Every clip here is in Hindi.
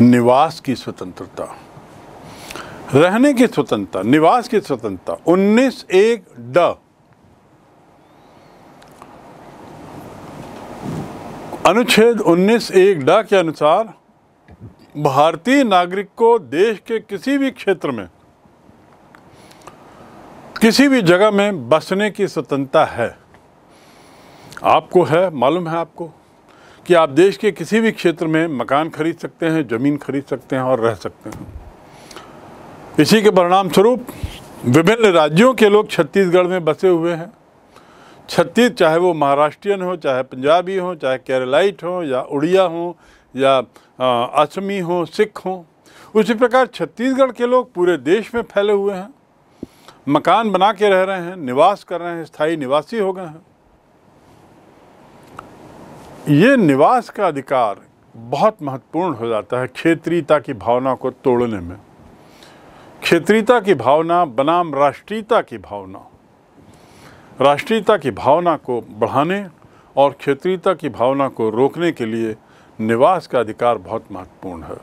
निवास की स्वतंत्रता रहने की स्वतंत्रता निवास की स्वतंत्रता उन्नीस एक ड अनुच्छेद उन्नीस एक ड के अनुसार भारतीय नागरिक को देश के किसी भी क्षेत्र में किसी भी जगह में बसने की स्वतंत्रता है आपको है मालूम है आपको कि आप देश के किसी भी क्षेत्र में मकान खरीद सकते हैं ज़मीन खरीद सकते हैं और रह सकते हैं इसी के परिणाम स्वरूप विभिन्न राज्यों के लोग छत्तीसगढ़ में बसे हुए हैं छत्तीस चाहे वो महाराष्ट्रियन हो चाहे पंजाबी हो चाहे केरलाइट हो या उड़िया हो या असमी हो सिख हो उसी प्रकार छत्तीसगढ़ के लोग पूरे देश में फैले हुए हैं मकान बना के रह रहे हैं निवास कर रहे हैं स्थायी निवासी हो गए हैं ये निवास का अधिकार बहुत महत्वपूर्ण हो जाता है क्षेत्रीयता की भावना को तोड़ने में क्षेत्रीयता की भावना बनाम राष्ट्रीयता की भावना राष्ट्रीयता की भावना को बढ़ाने और क्षेत्रीयता की भावना को रोकने के लिए निवास का अधिकार बहुत महत्वपूर्ण है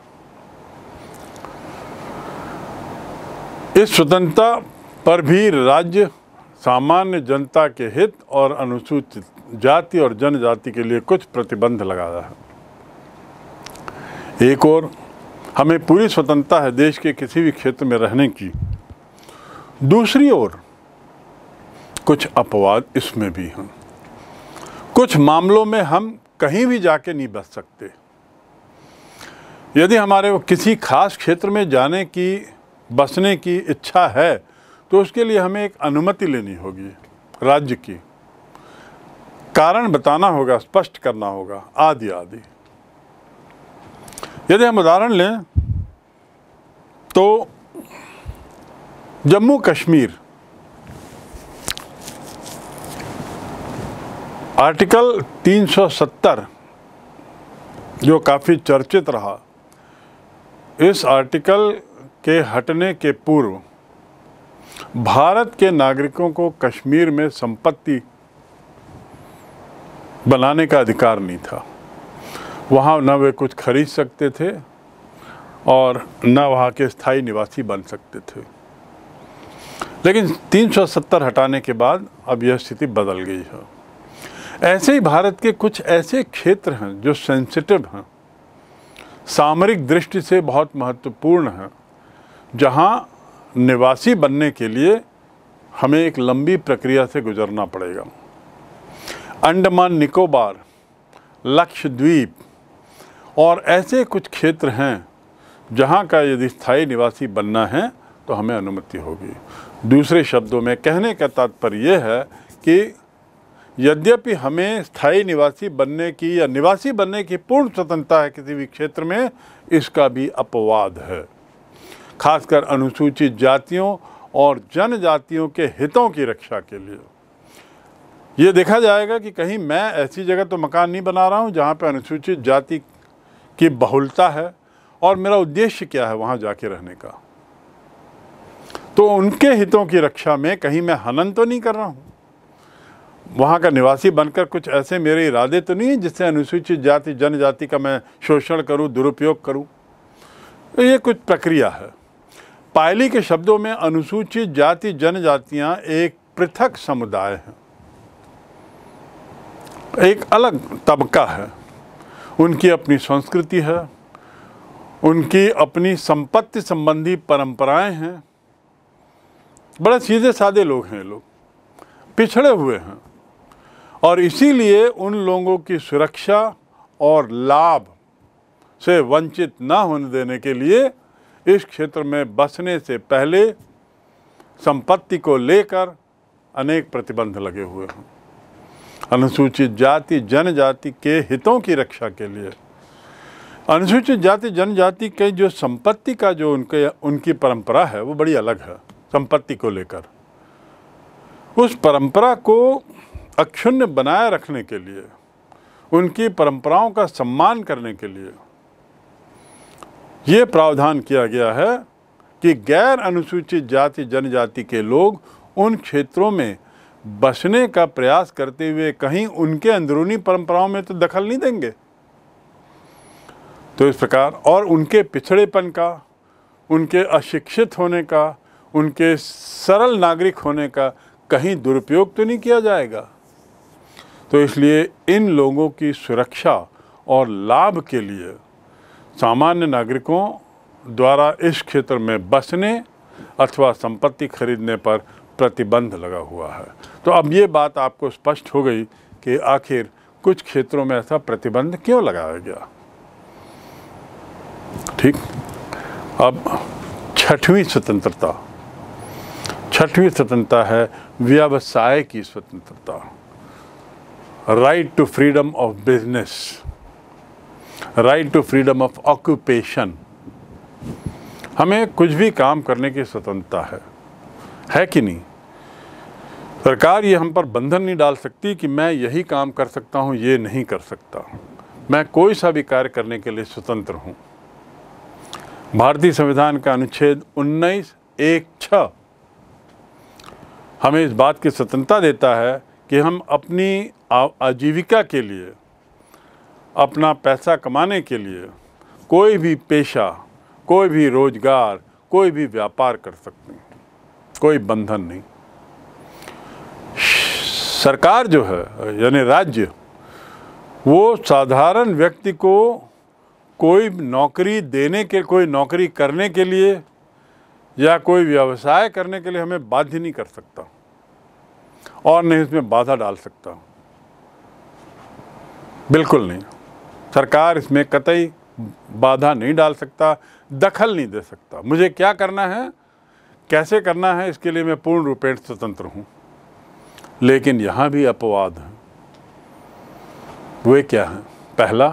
इस स्वतंत्रता पर भी राज्य सामान्य जनता के हित और अनुसूचित जाति और जनजाति के लिए कुछ प्रतिबंध लगाया है एक और हमें पूरी स्वतंत्रता है देश के किसी भी क्षेत्र में रहने की दूसरी ओर कुछ अपवाद इसमें भी हैं कुछ मामलों में हम कहीं भी जाके नहीं बच सकते यदि हमारे वो किसी खास क्षेत्र में जाने की बसने की इच्छा है तो उसके लिए हमें एक अनुमति लेनी होगी राज्य की कारण बताना होगा स्पष्ट करना होगा आदि आदि यदि हम उदाहरण लें तो जम्मू कश्मीर आर्टिकल 370 जो काफ़ी चर्चित रहा इस आर्टिकल के हटने के पूर्व भारत के नागरिकों को कश्मीर में संपत्ति बनाने का अधिकार नहीं था वहाँ न वे कुछ खरीद सकते थे और न वहाँ के स्थायी निवासी बन सकते थे लेकिन 370 हटाने के बाद अब यह स्थिति बदल गई है ऐसे ही भारत के कुछ ऐसे क्षेत्र हैं जो सेंसिटिव हैं सामरिक दृष्टि से बहुत महत्वपूर्ण हैं जहाँ निवासी बनने के लिए हमें एक लंबी प्रक्रिया से गुजरना पड़ेगा अंडमान निकोबार लक्षद्वीप और ऐसे कुछ क्षेत्र हैं जहाँ का यदि स्थायी निवासी बनना है तो हमें अनुमति होगी दूसरे शब्दों में कहने का तात्पर्य यह है कि यद्यपि हमें स्थायी निवासी बनने की या निवासी बनने की पूर्ण स्वतंत्रता है किसी भी क्षेत्र में इसका भी अपवाद है खासकर अनुसूचित जातियों और जनजातियों के हितों की रक्षा के लिए ये देखा जाएगा कि कहीं मैं ऐसी जगह तो मकान नहीं बना रहा हूँ जहाँ पर अनुसूचित जाति की बहुलता है और मेरा उद्देश्य क्या है वहाँ जाके रहने का तो उनके हितों की रक्षा में कहीं मैं हनन तो नहीं कर रहा हूँ वहाँ का निवासी बनकर कुछ ऐसे मेरे इरादे तो नहीं हैं जिससे अनुसूचित जाति जनजाति का मैं शोषण करूँ दुरुपयोग करूँ तो ये कुछ प्रक्रिया है पायली के शब्दों में अनुसूचित जाति जनजातियाँ एक पृथक समुदाय हैं एक अलग तबका है उनकी अपनी संस्कृति है उनकी अपनी संपत्ति संबंधी परंपराएं हैं बड़े सीधे सादे लोग हैं लोग पिछड़े हुए हैं और इसीलिए उन लोगों की सुरक्षा और लाभ से वंचित ना होने देने के लिए इस क्षेत्र में बसने से पहले संपत्ति को लेकर अनेक प्रतिबंध लगे हुए हैं अनुसूचित जाति जनजाति के हितों की रक्षा के लिए अनुसूचित जाति जनजाति के जो संपत्ति का जो उनके उनकी परंपरा है वो बड़ी अलग है संपत्ति को लेकर उस परंपरा को अक्षुण्य बनाए रखने के लिए उनकी परंपराओं का सम्मान करने के लिए ये प्रावधान किया गया है कि गैर अनुसूचित जाति जनजाति के लोग उन क्षेत्रों में बसने का प्रयास करते हुए कहीं उनके अंदरूनी परंपराओं में तो दखल नहीं देंगे तो इस प्रकार और उनके पिछड़ेपन का उनके अशिक्षित होने का उनके सरल नागरिक होने का कहीं दुरुपयोग तो नहीं किया जाएगा तो इसलिए इन लोगों की सुरक्षा और लाभ के लिए सामान्य नागरिकों द्वारा इस क्षेत्र में बसने अथवा संपत्ति खरीदने पर प्रतिबंध लगा हुआ है तो अब ये बात आपको स्पष्ट हो गई कि आखिर कुछ क्षेत्रों में ऐसा प्रतिबंध क्यों लगाया गया ठीक अब छठवीं स्वतंत्रता छठवीं स्वतंत्रता है व्यवसाय की स्वतंत्रता right to freedom of business right to freedom of occupation हमें कुछ भी काम करने की स्वतंत्रता है है कि नहीं सरकार ये हम पर बंधन नहीं डाल सकती कि मैं यही काम कर सकता हूँ ये नहीं कर सकता मैं कोई सा भी कार्य करने के लिए स्वतंत्र हूँ भारतीय संविधान का अनुच्छेद उन्नीस एक छ हमें इस बात की स्वतंत्रता देता है कि हम अपनी आजीविका के लिए अपना पैसा कमाने के लिए कोई भी पेशा कोई भी रोज़गार कोई भी व्यापार कर सकते हैं कोई बंधन नहीं सरकार जो है यानी राज्य वो साधारण व्यक्ति को कोई नौकरी देने के कोई नौकरी करने के लिए या कोई व्यवसाय करने के लिए हमें बाध्य नहीं कर सकता और नहीं इसमें बाधा डाल सकता बिल्कुल नहीं सरकार इसमें कतई बाधा नहीं डाल सकता दखल नहीं दे सकता मुझे क्या करना है कैसे करना है इसके लिए मैं पूर्ण रूपेण स्वतंत्र हूँ लेकिन यहाँ भी अपवाद हैं वे क्या हैं पहला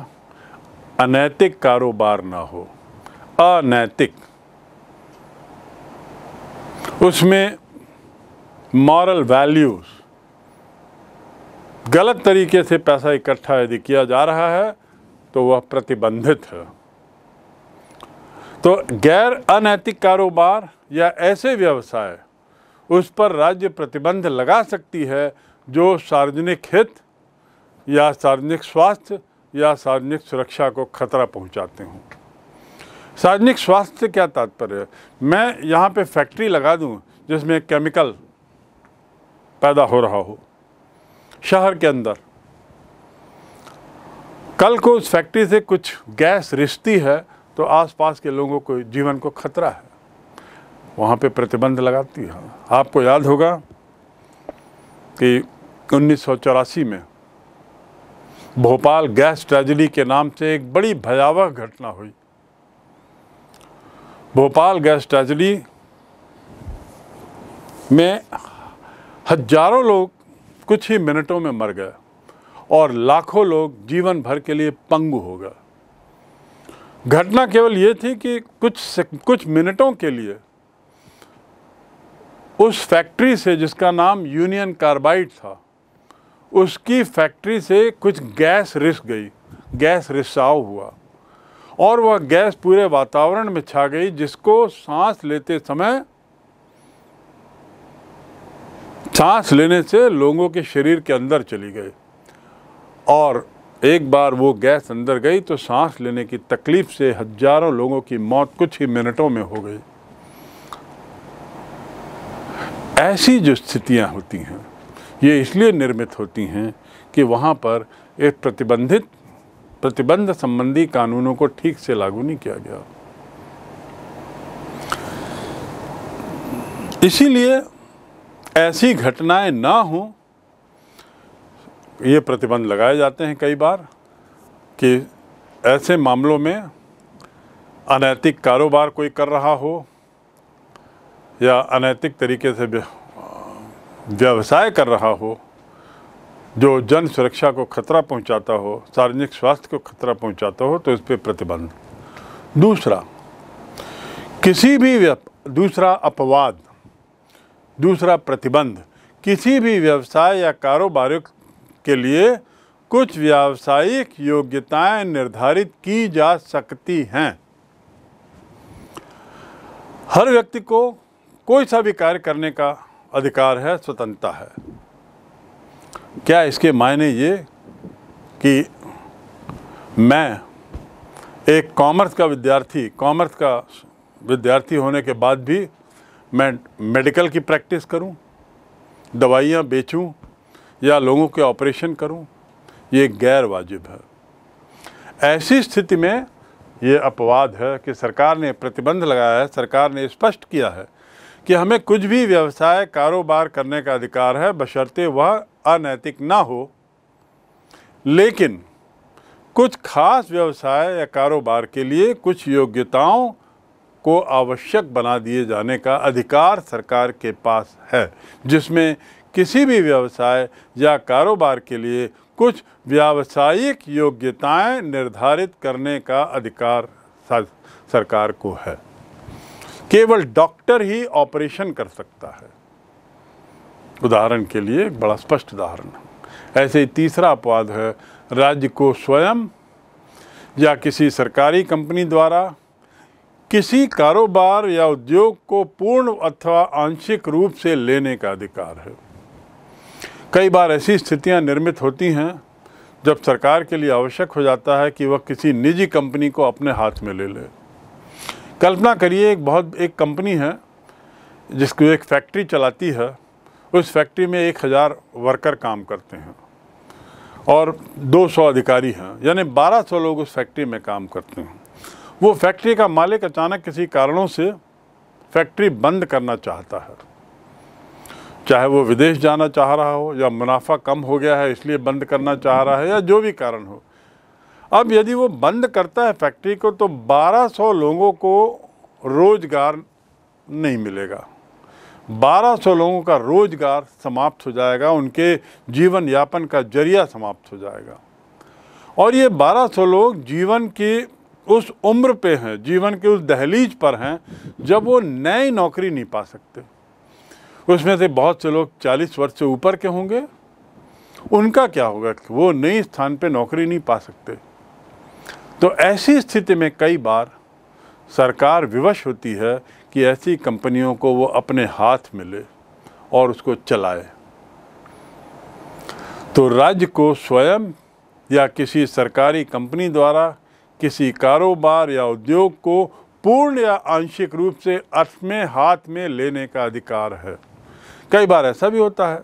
अनैतिक कारोबार ना हो अनैतिक उसमें मॉरल वैल्यूज़ गलत तरीके से पैसा इकट्ठा यदि किया जा रहा है तो वह प्रतिबंधित है तो गैर अनैतिक कारोबार या ऐसे व्यवसाय उस पर राज्य प्रतिबंध लगा सकती है जो सार्वजनिक हित या सार्वजनिक स्वास्थ्य या सार्वजनिक सुरक्षा को खतरा पहुंचाते हों सार्वजनिक स्वास्थ्य से क्या तात्पर्य है मैं यहाँ पे फैक्ट्री लगा दूँ जिसमें केमिकल पैदा हो रहा हो शहर के अंदर कल को उस फैक्ट्री से कुछ गैस रिश्ती है तो आसपास के लोगों को जीवन को खतरा है वहाँ पे प्रतिबंध लगाती है आपको याद होगा कि उन्नीस में भोपाल गैस ट्रेजडी के नाम से एक बड़ी भयावह घटना हुई भोपाल गैस ट्रेजडी में हजारों लोग कुछ ही मिनटों में मर गए और लाखों लोग जीवन भर के लिए पंगु हो गए घटना केवल ये थी कि कुछ कुछ मिनटों के लिए उस फैक्ट्री से जिसका नाम यूनियन कार्बाइड था उसकी फैक्ट्री से कुछ गैस रिस गई गैस रिसाव हुआ और वह गैस पूरे वातावरण में छा गई जिसको सांस लेते समय सांस लेने से लोगों के शरीर के अंदर चली गई और एक बार वो गैस अंदर गई तो सांस लेने की तकलीफ़ से हजारों लोगों की मौत कुछ ही मिनटों में हो गई ऐसी जो स्थितियां होती हैं ये इसलिए निर्मित होती हैं कि वहाँ पर एक प्रतिबंधित प्रतिबंध संबंधी कानूनों को ठीक से लागू नहीं किया गया इसीलिए ऐसी घटनाएं ना हों ये प्रतिबंध लगाए जाते हैं कई बार कि ऐसे मामलों में अनैतिक कारोबार कोई कर रहा हो या अनैतिक तरीके से व्यवसाय कर रहा हो जो जन सुरक्षा को खतरा पहुंचाता हो सार्वजनिक स्वास्थ्य को खतरा पहुंचाता हो तो इस पर प्रतिबंध दूसरा किसी भी दूसरा अपवाद दूसरा प्रतिबंध किसी भी व्यवसाय या कारोबार के लिए कुछ व्यावसायिक योग्यताएं निर्धारित की जा सकती हैं हर व्यक्ति को कोई सा भी कार्य करने का अधिकार है स्वतंत्रता है क्या इसके मायने ये कि मैं एक कॉमर्स का विद्यार्थी कॉमर्स का विद्यार्थी होने के बाद भी मैं मेडिकल की प्रैक्टिस करूं, दवाइयां बेचूं, या लोगों के ऑपरेशन करूं ये गैर वाजिब है ऐसी स्थिति में ये अपवाद है कि सरकार ने प्रतिबंध लगाया है सरकार ने स्पष्ट किया है कि हमें कुछ भी व्यवसाय कारोबार करने का अधिकार है बशर्ते वह अनैतिक ना हो लेकिन कुछ खास व्यवसाय या कारोबार के लिए कुछ योग्यताओं को आवश्यक बना दिए जाने का अधिकार सरकार के पास है जिसमें किसी भी व्यवसाय या कारोबार के लिए कुछ व्यावसायिक योग्यताएं निर्धारित करने का अधिकार सरकार को है केवल डॉक्टर ही ऑपरेशन कर सकता है उदाहरण के लिए एक बड़ा स्पष्ट उदाहरण ऐसे ही तीसरा अपवाद है राज्य को स्वयं या किसी सरकारी कंपनी द्वारा किसी कारोबार या उद्योग को पूर्ण अथवा आंशिक रूप से लेने का अधिकार है कई बार ऐसी स्थितियां निर्मित होती हैं जब सरकार के लिए आवश्यक हो जाता है कि वह किसी निजी कंपनी को अपने हाथ में ले ले कल्पना करिए एक बहुत एक कंपनी है जिसको एक फैक्ट्री चलाती है उस फैक्ट्री में एक हज़ार वर्कर काम करते हैं और 200 अधिकारी हैं यानी 1200 लोग उस फैक्ट्री में काम करते हैं वो फैक्ट्री का मालिक अचानक किसी कारणों से फैक्ट्री बंद करना चाहता है चाहे वो विदेश जाना चाह रहा हो या मुनाफा कम हो गया है इसलिए बंद करना चाह रहा है या जो भी कारण हो अब यदि वो बंद करता है फैक्ट्री को तो 1200 लोगों को रोज़गार नहीं मिलेगा 1200 लोगों का रोज़गार समाप्त हो जाएगा उनके जीवन यापन का जरिया समाप्त हो जाएगा और ये 1200 लोग जीवन की उस उम्र पे हैं जीवन के उस दहलीज पर हैं जब वो नई नौकरी नहीं पा सकते उसमें से बहुत से लोग 40 वर्ष से ऊपर के होंगे उनका क्या होगा वो नई स्थान पे नौकरी नहीं पा सकते तो ऐसी स्थिति में कई बार सरकार विवश होती है कि ऐसी कंपनियों को वो अपने हाथ में ले और उसको चलाए तो राज्य को स्वयं या किसी सरकारी कंपनी द्वारा किसी कारोबार या उद्योग को पूर्ण या आंशिक रूप से अर्थ में हाथ में लेने का अधिकार है कई बार ऐसा भी होता है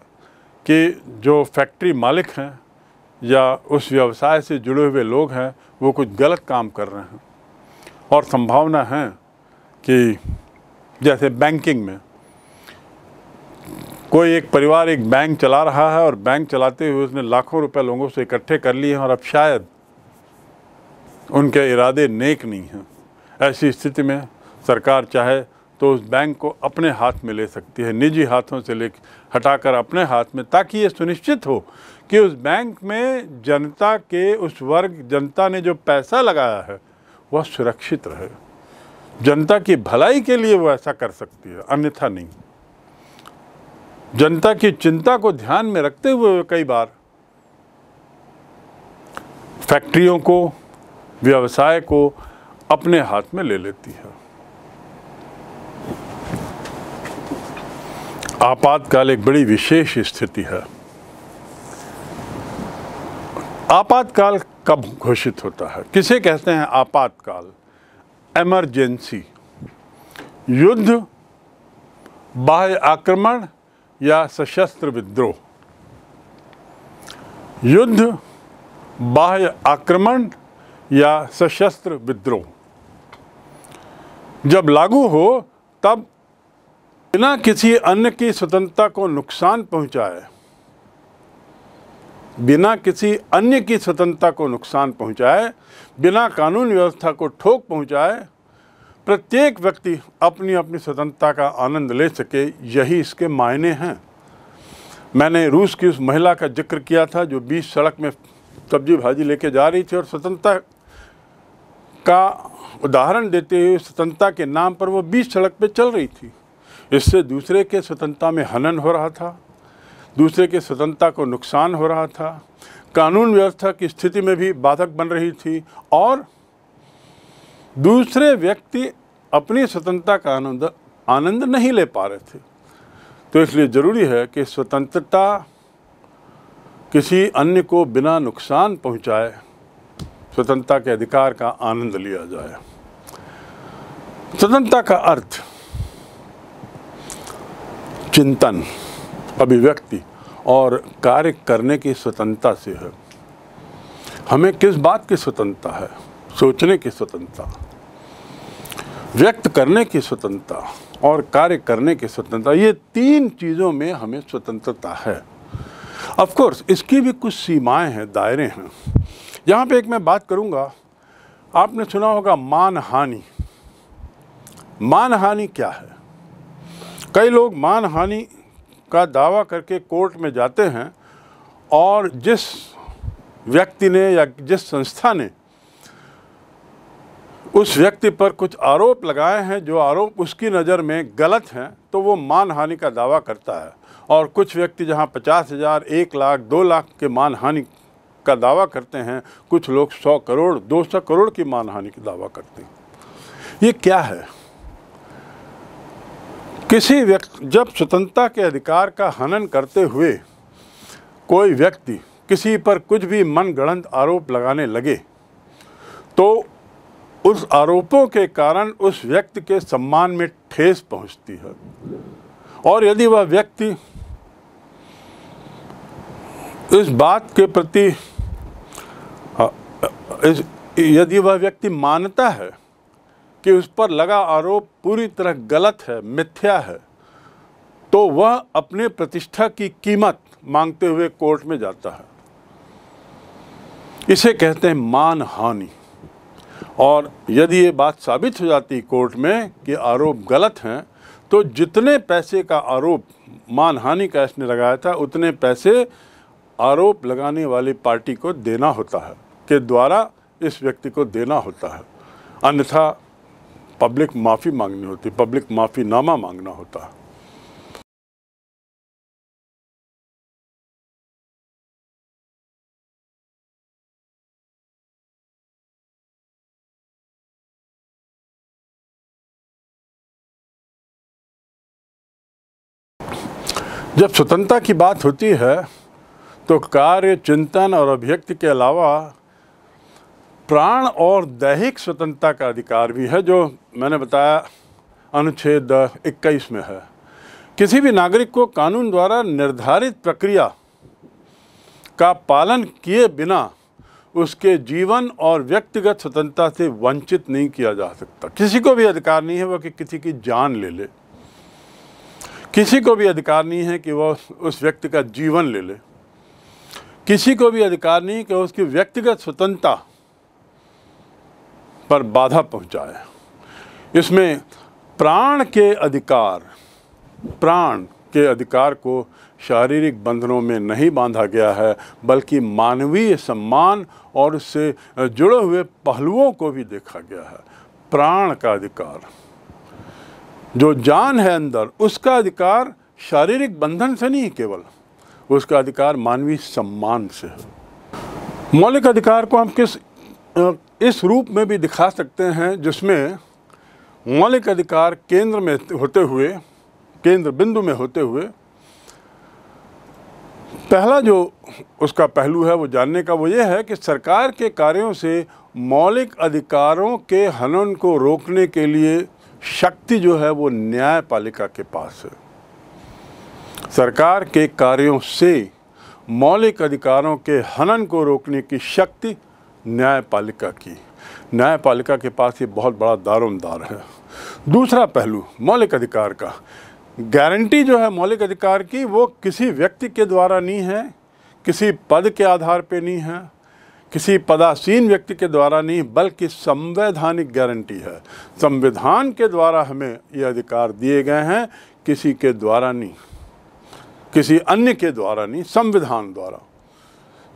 कि जो फैक्ट्री मालिक हैं या उस व्यवसाय से जुड़े हुए लोग हैं वो कुछ गलत काम कर रहे हैं और संभावना है कि जैसे बैंकिंग में कोई एक परिवार एक बैंक चला रहा है और बैंक चलाते हुए उसने लाखों रुपए लोगों से इकट्ठे कर लिए हैं और अब शायद उनके इरादे नेक नहीं हैं ऐसी स्थिति में सरकार चाहे तो उस बैंक को अपने हाथ में ले सकती है निजी हाथों से ले हटाकर अपने हाथ में ताकि ये सुनिश्चित हो कि उस बैंक में जनता के उस वर्ग जनता ने जो पैसा लगाया है वह सुरक्षित रहे जनता की भलाई के लिए वो ऐसा कर सकती है अन्यथा नहीं जनता की चिंता को ध्यान में रखते हुए कई बार फैक्ट्रियों को व्यवसाय को अपने हाथ में ले लेती है आपातकाल एक बड़ी विशेष स्थिति है आपातकाल कब घोषित होता है किसे कहते हैं आपातकाल एमरजेंसी युद्ध बाह्य आक्रमण या सशस्त्र विद्रोह युद्ध बाह्य आक्रमण या सशस्त्र विद्रोह जब लागू हो तब बिना किसी अन्य की स्वतंत्रता को नुकसान पहुंचाए बिना किसी अन्य की स्वतंत्रता को नुकसान पहुंचाए बिना कानून व्यवस्था को ठोक पहुंचाए प्रत्येक व्यक्ति अपनी अपनी स्वतंत्रता का आनंद ले सके यही इसके मायने हैं मैंने रूस की उस महिला का जिक्र किया था जो बीच सड़क में सब्जी भाजी लेके जा रही थी और स्वतंत्रता का उदाहरण देते हुए स्वतंत्रता के नाम पर वो बीच सड़क पे चल रही थी इससे दूसरे के स्वतंत्रता में हनन हो रहा था दूसरे के स्वतंत्रता को नुकसान हो रहा था कानून व्यवस्था की स्थिति में भी बाधक बन रही थी और दूसरे व्यक्ति अपनी स्वतंत्रता का आनंद आनंद नहीं ले पा रहे थे तो इसलिए ज़रूरी है कि स्वतंत्रता किसी अन्य को बिना नुकसान पहुंचाए स्वतंत्रता के अधिकार का आनंद लिया जाए स्वतंत्रता का अर्थ चिंतन अभिव्यक्ति और कार्य करने की स्वतंत्रता से है हमें किस बात की स्वतंत्रता है सोचने की स्वतंत्रता व्यक्त करने की स्वतंत्रता और कार्य करने की स्वतंत्रता ये तीन चीज़ों में हमें स्वतंत्रता है कोर्स इसकी भी कुछ सीमाएं हैं दायरे हैं यहाँ पे एक मैं बात करूँगा आपने सुना होगा मान हानि मान हानि क्या है कई लोग मानहानि का दावा करके कोर्ट में जाते हैं और जिस व्यक्ति ने या जिस संस्था ने उस व्यक्ति पर कुछ आरोप लगाए हैं जो आरोप उसकी नज़र में गलत हैं तो वो मानहानि का दावा करता है और कुछ व्यक्ति जहाँ पचास हज़ार एक लाख दो लाख के मानहानि का दावा करते हैं कुछ लोग सौ करोड़ दो सौ करोड़ की मानहानि का दावा करते हैं ये क्या है किसी व्यक्ति जब स्वतंत्रता के अधिकार का हनन करते हुए कोई व्यक्ति किसी पर कुछ भी मनगढ़ंत आरोप लगाने लगे तो उस आरोपों के कारण उस व्यक्ति के सम्मान में ठेस पहुंचती है और यदि वह व्यक्ति इस बात के प्रति यदि वह व्यक्ति मानता है कि उस पर लगा आरोप पूरी तरह गलत है मिथ्या है तो वह अपने प्रतिष्ठा की कीमत मांगते हुए कोर्ट में जाता है इसे कहते हैं मान हानि और यदि ये बात साबित हो जाती कोर्ट में कि आरोप गलत हैं तो जितने पैसे का आरोप मान हानि का इसने लगाया था उतने पैसे आरोप लगाने वाली पार्टी को देना होता है के द्वारा इस व्यक्ति को देना होता है अन्यथा पब्लिक माफ़ी मांगनी होती पब्लिक माफ़ीनामा मांगना होता जब स्वतंत्रता की बात होती है तो कार्य चिंतन और अभिव्यक्ति के अलावा प्राण और दैहिक स्वतंत्रता का अधिकार भी है जो मैंने बताया अनुच्छेद इक्कीस में है किसी भी नागरिक को कानून द्वारा निर्धारित प्रक्रिया का पालन किए बिना उसके जीवन और व्यक्तिगत स्वतंत्रता से वंचित नहीं किया जा सकता किसी को भी अधिकार नहीं है वह कि किसी की जान ले ले किसी को भी अधिकार नहीं है कि वह उस व्यक्ति का जीवन ले ले किसी को भी अधिकार नहीं कि उसकी व्यक्तिगत स्वतंत्रता पर बाधा पहुंचाए इसमें प्राण के अधिकार प्राण के अधिकार को शारीरिक बंधनों में नहीं बांधा गया है बल्कि मानवीय सम्मान और उससे जुड़े हुए पहलुओं को भी देखा गया है प्राण का अधिकार जो जान है अंदर उसका अधिकार शारीरिक बंधन से नहीं केवल उसका अधिकार मानवीय सम्मान से है मौलिक अधिकार को हम किस इस रूप में भी दिखा सकते हैं जिसमें मौलिक अधिकार केंद्र में होते हुए केंद्र बिंदु में होते हुए पहला जो उसका पहलू है वो जानने का वो ये है कि सरकार के कार्यों से मौलिक अधिकारों के हनन को रोकने के लिए शक्ति जो है वो न्यायपालिका के पास है सरकार के कार्यों से मौलिक अधिकारों के हनन को रोकने की शक्ति न्यायपालिका की न्यायपालिका के पास ये बहुत बड़ा दारोमदार है दूसरा पहलू मौलिक अधिकार का गारंटी जो है मौलिक अधिकार की वो किसी व्यक्ति के द्वारा नहीं है किसी पद के आधार पे नहीं है किसी पदासीन व्यक्ति के द्वारा नहीं बल्कि संवैधानिक गारंटी है संविधान के द्वारा हमें ये अधिकार दिए गए हैं किसी के द्वारा नहीं किसी अन्य के द्वारा नहीं संविधान द्वारा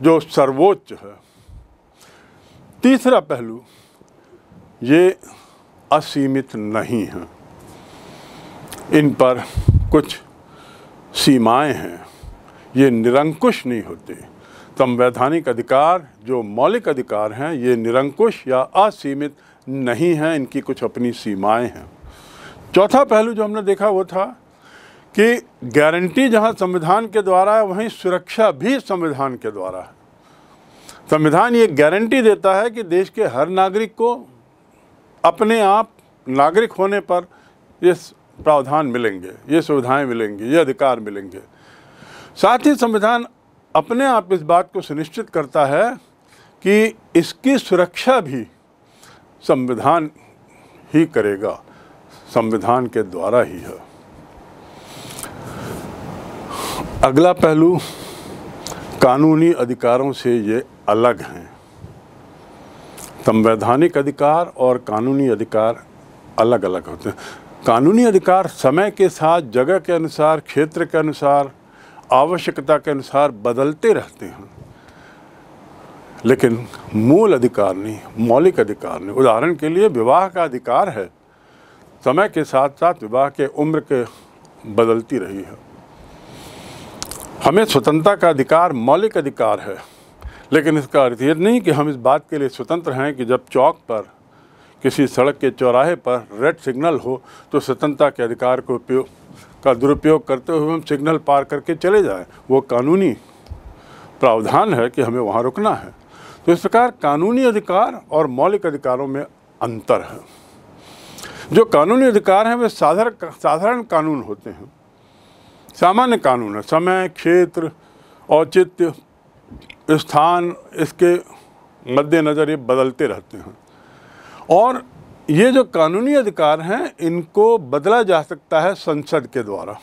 जो सर्वोच्च है तीसरा पहलू ये असीमित नहीं हैं इन पर कुछ सीमाएं हैं ये निरंकुश नहीं होते संवैधानिक अधिकार जो मौलिक अधिकार हैं ये निरंकुश या असीमित नहीं हैं इनकी कुछ अपनी सीमाएं हैं चौथा पहलू जो हमने देखा वो था कि गारंटी जहां संविधान के द्वारा है वहीं सुरक्षा भी संविधान के द्वारा है संविधान ये गारंटी देता है कि देश के हर नागरिक को अपने आप नागरिक होने पर ये प्रावधान मिलेंगे ये सुविधाएं मिलेंगी ये अधिकार मिलेंगे साथ ही संविधान अपने आप इस बात को सुनिश्चित करता है कि इसकी सुरक्षा भी संविधान ही करेगा संविधान के द्वारा ही है अगला पहलू कानूनी अधिकारों से ये अलग हैं संवैधानिक अधिकार और कानूनी अधिकार अलग अलग होते हैं कानूनी अधिकार समय के साथ जगह के अनुसार क्षेत्र के अनुसार आवश्यकता के अनुसार बदलते रहते हैं लेकिन मूल अधिकार नहीं मौलिक अधिकार नहीं उदाहरण के लिए विवाह का अधिकार है समय के साथ साथ विवाह के उम्र के बदलती रही है हमें स्वतंत्रता का अधिकार मौलिक अधिकार है लेकिन इसका अर्थ ये नहीं कि हम इस बात के लिए स्वतंत्र हैं कि जब चौक पर किसी सड़क के चौराहे पर रेड सिग्नल हो तो स्वतंत्रता के अधिकार को उपयोग का दुरुपयोग करते हुए हम सिग्नल पार करके चले जाएं वो कानूनी प्रावधान है कि हमें वहाँ रुकना है तो इस प्रकार कानूनी अधिकार और मौलिक अधिकारों में अंतर है जो कानूनी अधिकार हैं वे साधारण साधारण कानून होते हैं सामान्य कानून है समय क्षेत्र औचित्य स्थान इसके मद्देनज़र ये बदलते रहते हैं और ये जो कानूनी अधिकार हैं इनको बदला जा सकता है संसद के द्वारा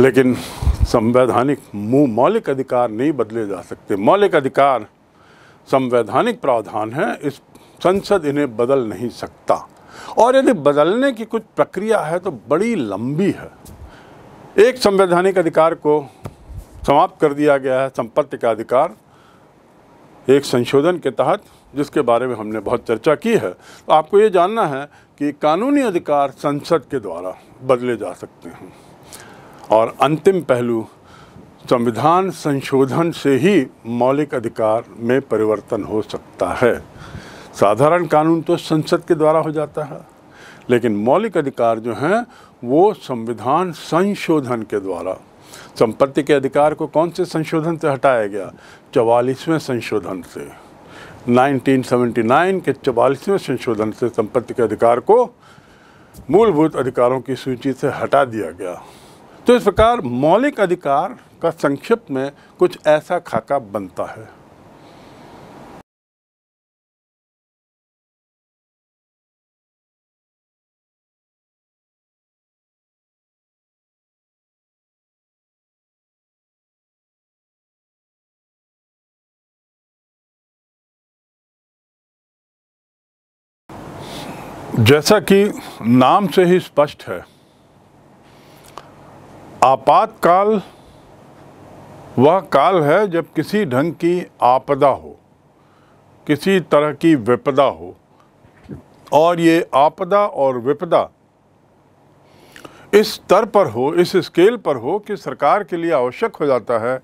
लेकिन संवैधानिक मौलिक अधिकार नहीं बदले जा सकते मौलिक अधिकार संवैधानिक प्रावधान है इस संसद इन्हें बदल नहीं सकता और यदि बदलने की कुछ प्रक्रिया है तो बड़ी लंबी है एक संवैधानिक अधिकार को समाप्त कर दिया गया है संपत्ति का अधिकार एक संशोधन के तहत जिसके बारे में हमने बहुत चर्चा की है तो आपको ये जानना है कि कानूनी अधिकार संसद के द्वारा बदले जा सकते हैं और अंतिम पहलू संविधान संशोधन से ही मौलिक अधिकार में परिवर्तन हो सकता है साधारण कानून तो संसद के द्वारा हो जाता है लेकिन मौलिक अधिकार जो हैं वो संविधान संशोधन के द्वारा संपत्ति के अधिकार को कौन से संशोधन से हटाया गया चवालीसवें संशोधन से 1979 के चवालीसवें संशोधन से संपत्ति के अधिकार को मूलभूत अधिकारों की सूची से हटा दिया गया तो इस प्रकार मौलिक अधिकार का संक्षिप्त में कुछ ऐसा खाका बनता है जैसा कि नाम से ही स्पष्ट है आपातकाल वह काल है जब किसी ढंग की आपदा हो किसी तरह की विपदा हो और ये आपदा और विपदा इस स्तर पर हो इस स्केल पर हो कि सरकार के लिए आवश्यक हो जाता है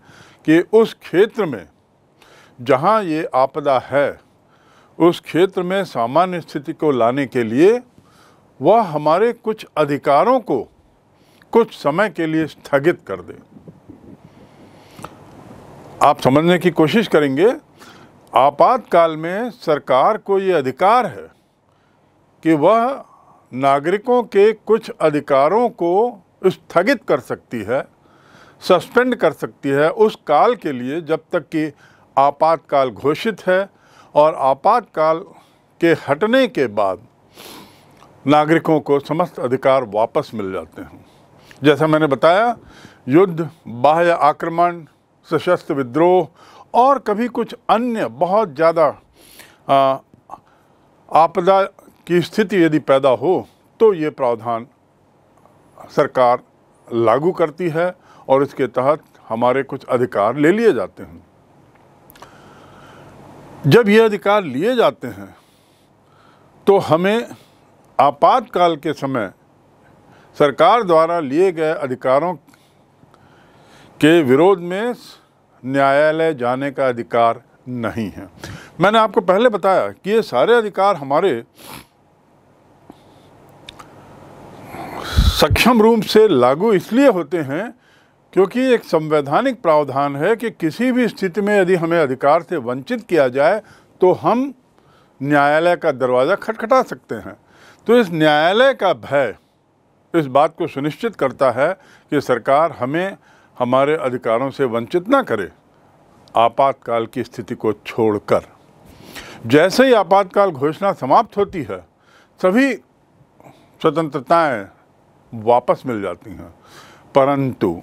कि उस क्षेत्र में जहाँ ये आपदा है उस क्षेत्र में सामान्य स्थिति को लाने के लिए वह हमारे कुछ अधिकारों को कुछ समय के लिए स्थगित कर दे आप समझने की कोशिश करेंगे आपातकाल में सरकार को ये अधिकार है कि वह नागरिकों के कुछ अधिकारों को स्थगित कर सकती है सस्पेंड कर सकती है उस काल के लिए जब तक कि आपातकाल घोषित है और आपातकाल के हटने के बाद नागरिकों को समस्त अधिकार वापस मिल जाते हैं जैसा मैंने बताया युद्ध बाह्य आक्रमण सशस्त्र विद्रोह और कभी कुछ अन्य बहुत ज़्यादा आपदा की स्थिति यदि पैदा हो तो ये प्रावधान सरकार लागू करती है और इसके तहत हमारे कुछ अधिकार ले लिए जाते हैं जब ये अधिकार लिए जाते हैं तो हमें आपातकाल के समय सरकार द्वारा लिए गए अधिकारों के विरोध में न्यायालय जाने का अधिकार नहीं है मैंने आपको पहले बताया कि ये सारे अधिकार हमारे सक्षम रूप से लागू इसलिए होते हैं क्योंकि एक संवैधानिक प्रावधान है कि किसी भी स्थिति में यदि हमें अधिकार से वंचित किया जाए तो हम न्यायालय का दरवाज़ा खटखटा सकते हैं तो इस न्यायालय का भय इस बात को सुनिश्चित करता है कि सरकार हमें हमारे अधिकारों से वंचित ना करे आपातकाल की स्थिति को छोड़कर जैसे ही आपातकाल घोषणा समाप्त होती है सभी स्वतंत्रताएं वापस मिल जाती हैं परंतु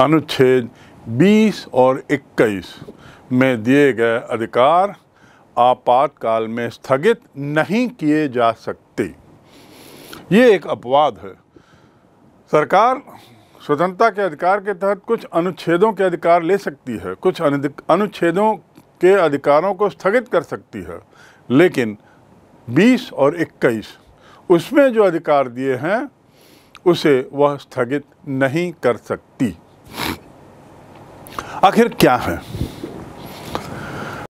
अनुच्छेद 20 और 21 में दिए गए अधिकार आपातकाल में स्थगित नहीं किए जा सकते ये एक अपवाद है सरकार स्वतंत्रता के अधिकार के तहत कुछ अनुच्छेदों के अधिकार ले सकती है कुछ अनुच्छेदों के अधिकारों को स्थगित कर सकती है लेकिन 20 और 21 उसमें जो अधिकार दिए हैं उसे वह स्थगित नहीं कर सकती आखिर क्या है